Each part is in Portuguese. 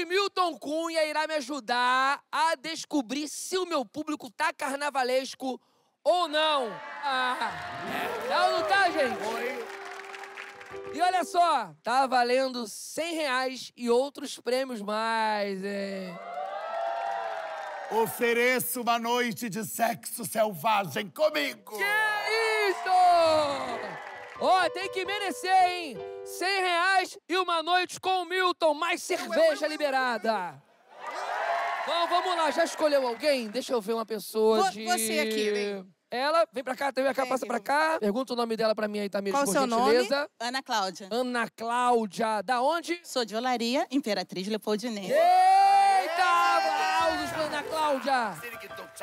Edmilton Cunha irá me ajudar a descobrir se o meu público tá carnavalesco ou não. Ah, tá ou não tá, gente? Oi. E olha só, tá valendo 100 reais e outros prêmios mais, hein? Ofereço uma noite de sexo selvagem comigo! Que isso! Ó, oh, tem que merecer, hein? 100 reais e uma noite com o Milton, mais cerveja liberada. Bom, vamos lá, já escolheu alguém? Deixa eu ver uma pessoa Vo de... Você aqui, vem. Ela, vem pra cá, tem cá, passa pra cá. Pergunta o nome dela pra mim aí, Tamires, Qual o seu gentileza. nome? Ana Cláudia. Ana Cláudia, da onde? Sou de Olaria, Imperatriz Leopoldinense. Yeah! Aplausos para Ana Cláudia.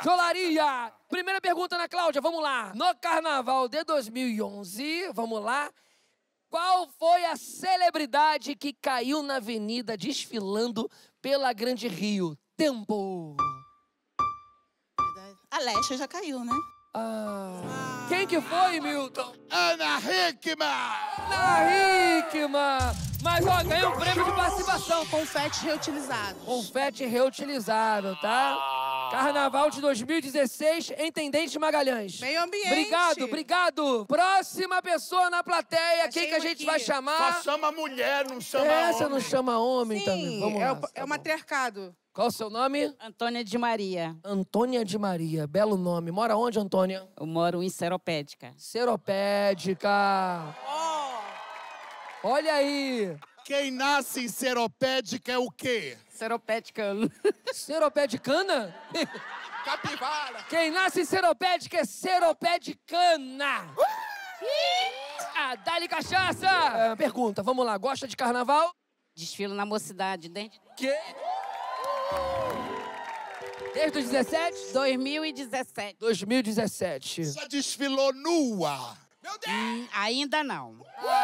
Jolaria. Primeira pergunta, Ana Cláudia, vamos lá. No carnaval de 2011, vamos lá. Qual foi a celebridade que caiu na avenida desfilando pela Grande Rio? Tempo. A Lesha já caiu, né? Ah. Quem que foi, Milton? Ana Hickman! Ana Hickman! Mas ó, ganha um prêmio de participação. Confete reutilizado. Confete reutilizado, tá? Ah. Carnaval de 2016, Intendente Magalhães. Meio ambiente. Obrigado, obrigado. Próxima pessoa na plateia, Achei quem que a gente aqui. vai chamar? Só chama mulher, não chama Essa homem. não chama homem Sim, também. Vamos é, lá, o, tá é o matriarcado. Qual o seu nome? Antônia de Maria. Antônia de Maria, belo nome. Mora onde, Antônia? Eu moro em Seropédica. Seropédica. Olha aí! Quem nasce seropédica é o quê? Seropédica. Seropédicana? Capivara! Quem nasce seropédica é seropédicana! ah, dá-lhe cachaça! Uh, pergunta, vamos lá, gosta de carnaval? Desfilo na mocidade, né? Quê? Desde os 17? 2017. 2017. Já desfilou nua? Hum, ainda não.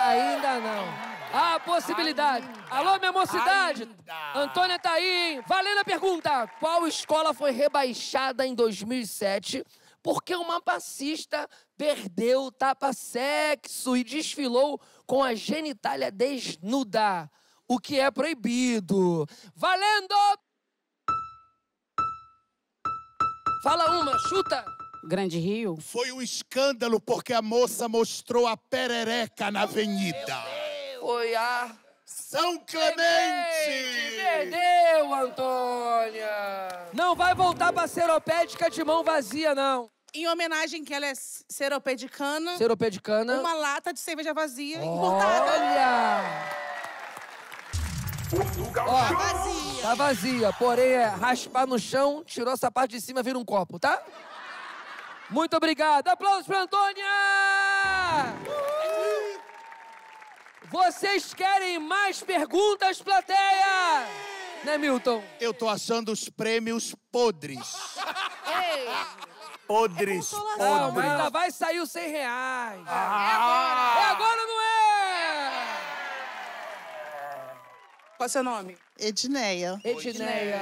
Ainda não. a possibilidade. Ainda. Alô, minha mocidade! Ainda. Antônia tá aí, hein? Valendo a pergunta! Qual escola foi rebaixada em 2007 porque uma passista perdeu tapa-sexo e desfilou com a genitália desnuda, o que é proibido. Valendo! Fala uma, chuta! Grande Rio. Foi um escândalo porque a moça mostrou a perereca na avenida. Foi a São Clemente. Clemente perdeu, Antônia. Não vai voltar pra seropédica de mão vazia, não. Em homenagem que ela é seropedicana. Seropedicana. Uma lata de cerveja vazia oh, importada. Olha! Ó, tá vazia. Tá vazia, porém é raspar no chão, tirou essa parte de cima, vira um copo, tá? Muito obrigado. Aplausos para Antônia! Vocês querem mais perguntas, plateia? Né, Milton? Eu tô achando os prêmios podres. Ei. Podres, é podres. ainda vai sair os 100 reais. Ah. É agora. É agora não é? Qual é o seu nome? Edneia. Edneia.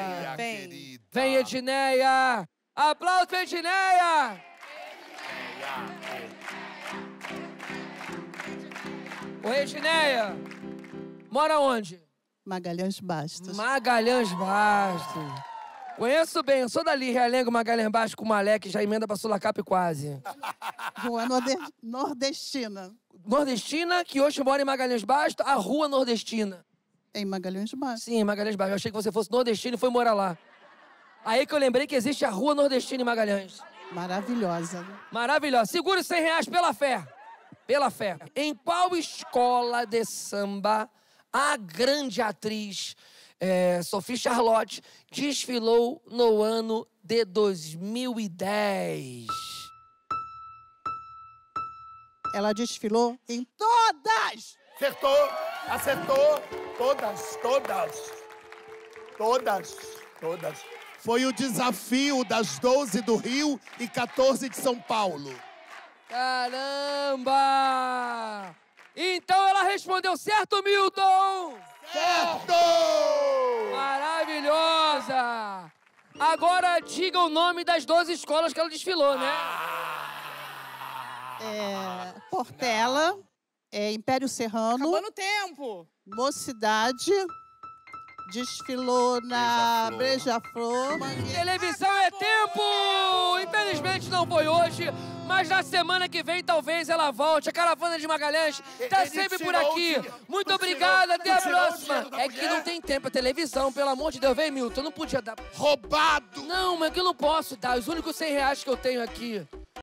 Edneia Vem. Querida. Vem, Edneia. Aplausos pra Edneia. O Regineia, mora onde? Magalhães Bastos. Magalhães Bastos. Conheço bem, eu sou dali, Realengo, Magalhães Bastos, com Malek, já emenda pra Sulacap quase. Rua norde... Nordestina. Nordestina, que hoje mora em Magalhães Bastos, a Rua Nordestina. Em Magalhães Bastos. Sim, em Magalhães Bastos. Eu achei que você fosse nordestino e foi morar lá. Aí que eu lembrei que existe a Rua Nordestina em Magalhães. Maravilhosa. Né? Maravilhosa. Segure 100 reais pela fé pela fé. Em qual escola de samba a grande atriz é, Sophie Charlotte desfilou no ano de 2010? Ela desfilou em todas! Acertou! Acertou! Todas, todas! Todas, todas. Foi o desafio das 12 do Rio e 14 de São Paulo. Caramba! Então ela respondeu certo, Milton? Certo! Maravilhosa! Agora diga o nome das 12 escolas que ela desfilou, né? É, Portela, é, Império Serrano. Acabou no tempo! Mocidade desfilou na Beija-Flor. Beija Televisão é tempo! Infelizmente não foi hoje, mas na semana que vem talvez ela volte. A Caravana de Magalhães tá sempre por aqui. Muito obrigado, até a próxima. É que não tem tempo é televisão, pelo amor de Deus. Vem, Milton, não podia dar... Roubado! Não, mas é que eu não posso dar. Os únicos 100 reais que eu tenho aqui.